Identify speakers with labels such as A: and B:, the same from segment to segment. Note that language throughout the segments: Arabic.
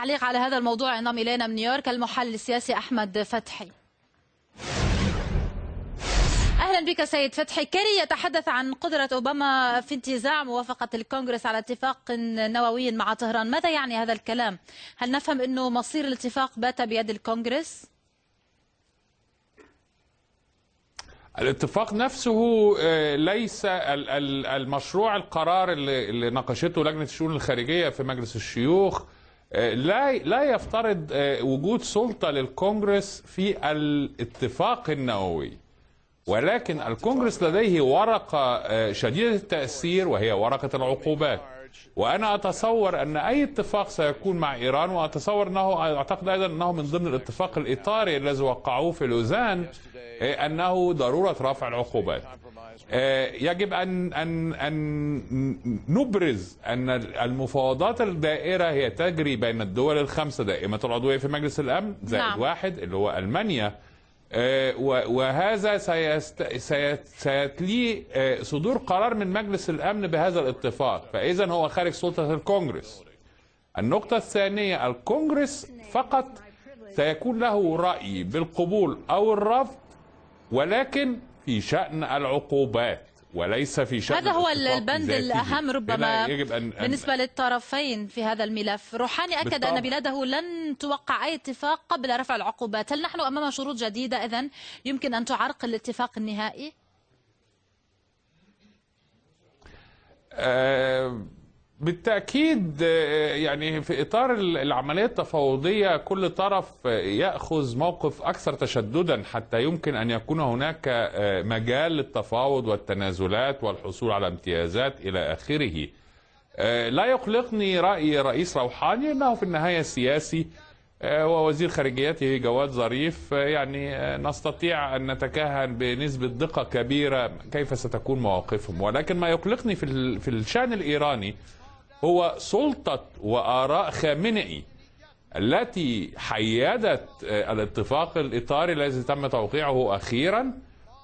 A: التعليق على هذا الموضوع ينضم إلينا من نيويورك المحلل السياسي أحمد فتحي اهلا بك سيد فتحي كري يتحدث عن قدره اوباما في انتزاع موافقه الكونغرس على اتفاق نووي مع طهران ماذا يعني هذا الكلام هل نفهم انه مصير الاتفاق بات بيد الكونغرس
B: الاتفاق نفسه آه، ليس المشروع القرار اللي ناقشته لجنه الشؤون الخارجيه في مجلس الشيوخ آه، لا لا يفترض آه، وجود سلطه للكونغرس في الاتفاق النووي ولكن الكونغرس لديه ورقه آه، شديده التاثير وهي ورقه العقوبات وانا اتصور ان اي اتفاق سيكون مع ايران واتصور انه اعتقد ايضا انه من ضمن الاتفاق الاطاري الذي وقعوه في لوزان انه ضروره رفع العقوبات آه، يجب ان ان ان نبرز ان المفاوضات الدائره هي تجري بين الدول الخمسه دائمه العضويه في مجلس الامن زائد نعم. واحد اللي هو المانيا آه، وهذا سيتليه آه، صدور قرار من مجلس الامن بهذا الاتفاق فاذا هو خارج سلطه الكونغرس النقطه الثانيه الكونغرس فقط سيكون له راي بالقبول او الرفض ولكن في شأن العقوبات وليس في شأن هذا هو البند الأهم ربما يجب أن بالنسبة
A: للطرفين في هذا الملف روحاني أكد بالطبع. أن بلاده لن توقع أي اتفاق قبل رفع العقوبات هل نحن أمام شروط جديدة إذن يمكن أن تعرقل الاتفاق النهائي؟
B: أه بالتأكيد آه، يعني في إطار العملية التفاوضية كل طرف آه، يأخذ موقف أكثر تشددا حتى يمكن أن يكون هناك آه، مجال للتفاوض والتنازلات والحصول على امتيازات إلى آخره لا يقلقني رأي رئيس روحاني أنه في النهاية سياسي ووزير خارجيته جواد ظريف يعني نستطيع أن نتكهن بنسبة دقة كبيرة كيف ستكون مواقفهم ولكن ما يقلقني في الشأن الإيراني هو سلطة وآراء خامنئي التي حيدت آه، الاتفاق الإطاري الذي تم توقيعه أخيرا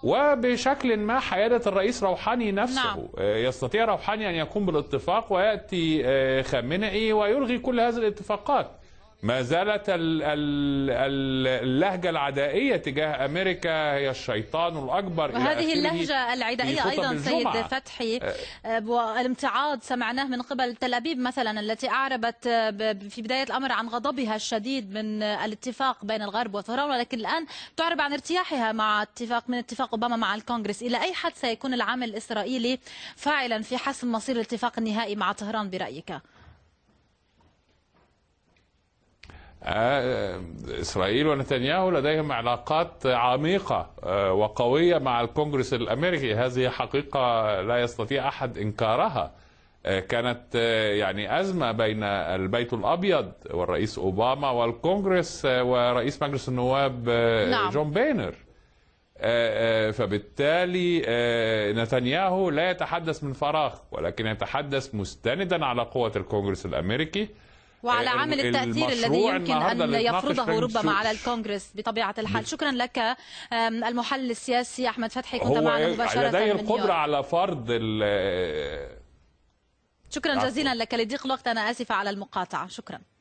B: وبشكل ما حيدت الرئيس روحاني نفسه نعم. آه، يستطيع روحاني أن يقوم بالاتفاق ويأتي آه، خامنئي ويلغي كل هذه الاتفاقات ما زالت اللهجة العدائية تجاه أمريكا هي الشيطان الأكبر وهذه اللهجة العدائية أيضا سيد فتحي أه.
A: أه، والامتعاض سمعناه من قبل تل أبيب مثلا التي أعربت أه، في بداية الأمر عن غضبها الشديد من الاتفاق بين الغرب وطهران ولكن الآن تعرب عن ارتياحها مع اتفاق من اتفاق أوباما مع الكونغرس إلى أي حد سيكون العمل الإسرائيلي فاعلا في حسم مصير الاتفاق النهائي مع طهران برأيك؟
B: آه، اسرائيل ونتنياهو لديهم علاقات عميقه آه، وقويه مع الكونغرس الامريكي هذه حقيقه لا يستطيع احد انكارها آه، كانت يعني ازمه بين البيت الابيض والرئيس اوباما والكونغرس ورئيس مجلس النواب نعم. جون بينر فبالتالي نتنياهو لا يتحدث من فراغ ولكن يتحدث مستندا على قوه الكونغرس الامريكي وعلى عامل التأثير الذي يمكن أن يفرضه ربما على
A: الكونغرس بطبيعة الحال شكرا لك المحلل السياسي أحمد فتحي كنت معنا مباشرة لديه القدرة
B: على فرض
A: شكرا جزيلا لك لضيق الوقت أنا آسفة على المقاطعة شكرا